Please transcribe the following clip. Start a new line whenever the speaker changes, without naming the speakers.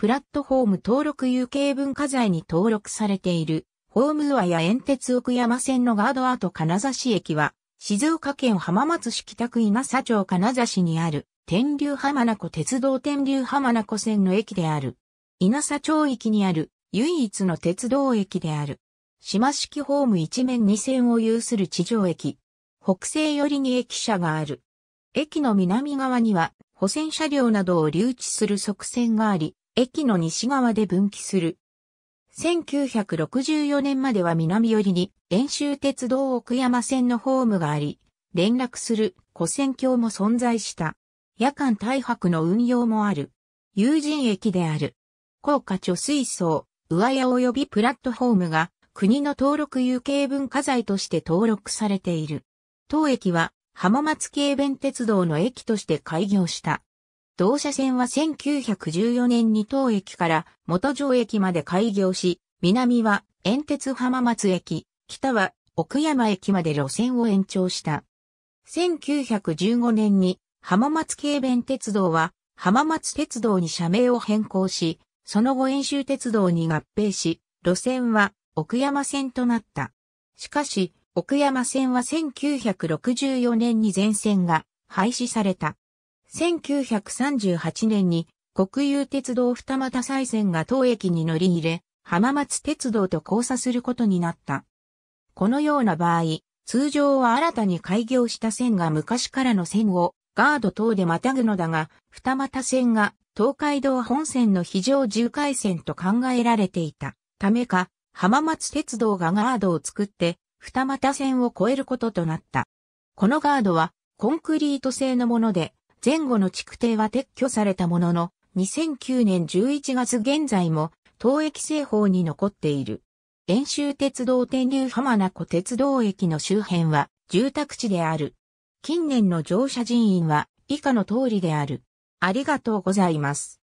プラットフォーム登録有形文化財に登録されている、ホームウアや遠鉄奥山線のガードアート金指駅は、静岡県浜松市北区稲佐町金指にある、天竜浜名湖鉄道天竜浜名湖線の駅である。稲佐町駅にある、唯一の鉄道駅である。島式ホーム一面二線を有する地上駅。北西寄りに駅舎がある。駅の南側には、保線車両などを留置する側線があり、駅の西側で分岐する。1964年までは南寄りに、遠州鉄道奥山線のホームがあり、連絡する古線橋も存在した。夜間大白の運用もある。友人駅である。高架貯水槽、上屋及びプラットホームが国の登録有形文化財として登録されている。当駅は浜松軽便鉄道の駅として開業した。同社線は1914年に当駅から元城駅まで開業し、南は遠鉄浜松駅、北は奥山駅まで路線を延長した。1915年に浜松軽便鉄道は浜松鉄道に社名を変更し、その後遠州鉄道に合併し、路線は奥山線となった。しかし、奥山線は1964年に全線が廃止された。1938年に国有鉄道二股再線が当駅に乗り入れ、浜松鉄道と交差することになった。このような場合、通常は新たに開業した線が昔からの線をガード等でまたぐのだが、二股線が東海道本線の非常重回線と考えられていたためか、浜松鉄道がガードを作って二股線を越えることとなった。このガードはコンクリート製のもので、前後の築堤は撤去されたものの、2009年11月現在も、当駅製法に残っている。遠州鉄道天竜浜名湖鉄道駅の周辺は、住宅地である。近年の乗車人員は、以下の通りである。ありがとうございます。